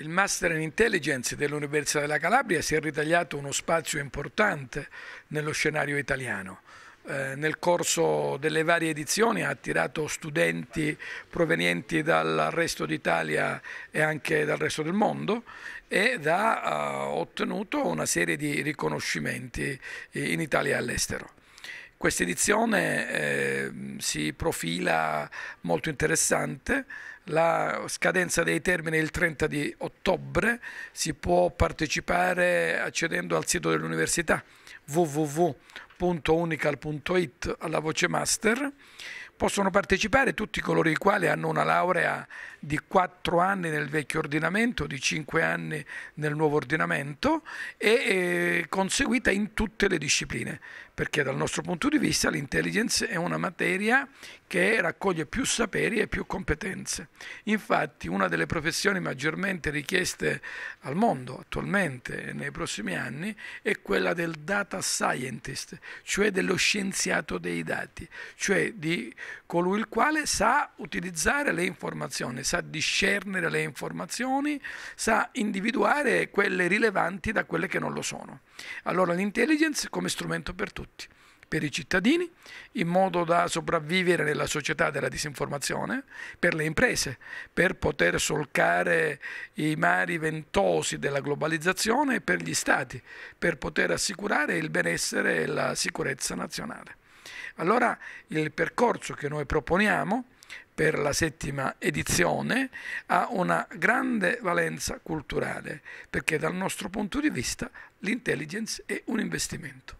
il Master in Intelligence dell'Università della Calabria si è ritagliato uno spazio importante nello scenario italiano. Eh, nel corso delle varie edizioni ha attirato studenti provenienti dal resto d'Italia e anche dal resto del mondo ed ha eh, ottenuto una serie di riconoscimenti eh, in Italia e all'estero. Questa edizione eh, si profila molto interessante la scadenza dei termini è il 30 di ottobre, si può partecipare accedendo al sito dell'università www.unical.it alla voce master. Possono partecipare tutti coloro i quali hanno una laurea di 4 anni nel vecchio ordinamento, di 5 anni nel nuovo ordinamento e conseguita in tutte le discipline, perché dal nostro punto di vista l'intelligence è una materia che raccoglie più saperi e più competenze. Infatti una delle professioni maggiormente richieste al mondo attualmente e nei prossimi anni è quella del data scientist, cioè dello scienziato dei dati, cioè di colui il quale sa utilizzare le informazioni, sa discernere le informazioni, sa individuare quelle rilevanti da quelle che non lo sono. Allora l'intelligence come strumento per tutti per i cittadini, in modo da sopravvivere nella società della disinformazione, per le imprese, per poter solcare i mari ventosi della globalizzazione e per gli stati, per poter assicurare il benessere e la sicurezza nazionale. Allora il percorso che noi proponiamo per la settima edizione ha una grande valenza culturale perché dal nostro punto di vista l'intelligence è un investimento.